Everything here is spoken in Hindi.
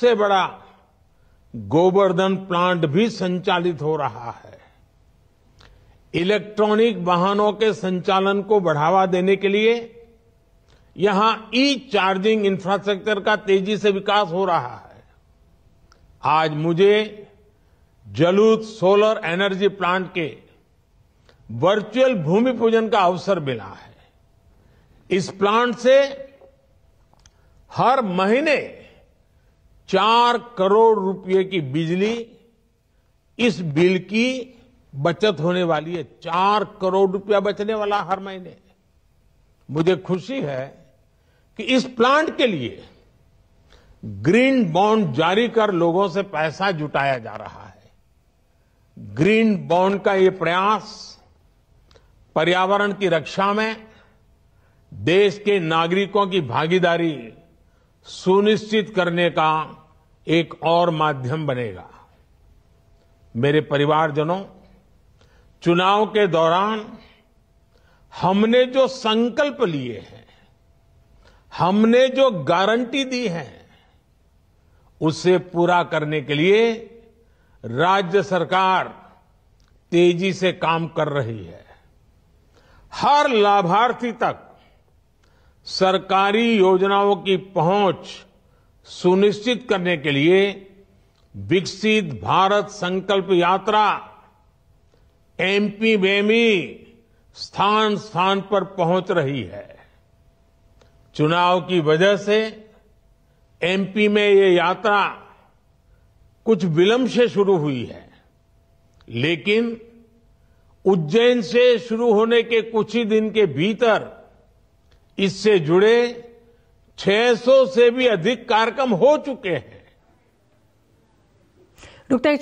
सबसे बड़ा गोवर्धन प्लांट भी संचालित हो रहा है इलेक्ट्रॉनिक वाहनों के संचालन को बढ़ावा देने के लिए यहां ई चार्जिंग इंफ्रास्ट्रक्चर का तेजी से विकास हो रहा है आज मुझे जलूद सोलर एनर्जी प्लांट के वर्चुअल भूमि पूजन का अवसर मिला है इस प्लांट से हर महीने चार करोड़ रुपए की बिजली इस बिल की बचत होने वाली है चार करोड़ रुपया बचने वाला हर महीने मुझे खुशी है कि इस प्लांट के लिए ग्रीन बॉन्ड जारी कर लोगों से पैसा जुटाया जा रहा है ग्रीन बॉन्ड का ये प्रयास पर्यावरण की रक्षा में देश के नागरिकों की भागीदारी सुनिश्चित करने का एक और माध्यम बनेगा मेरे परिवारजनों चुनाव के दौरान हमने जो संकल्प लिए हैं हमने जो गारंटी दी है उसे पूरा करने के लिए राज्य सरकार तेजी से काम कर रही है हर लाभार्थी तक सरकारी योजनाओं की पहुंच सुनिश्चित करने के लिए विकसित भारत संकल्प यात्रा एमपी वेमी स्थान स्थान पर पहुंच रही है चुनाव की वजह से एमपी में ये यात्रा कुछ विलंब से शुरू हुई है लेकिन उज्जैन से शुरू होने के कुछ ही दिन के भीतर इससे जुड़े 600 से भी अधिक कार्यक्रम हो चुके हैं डॉ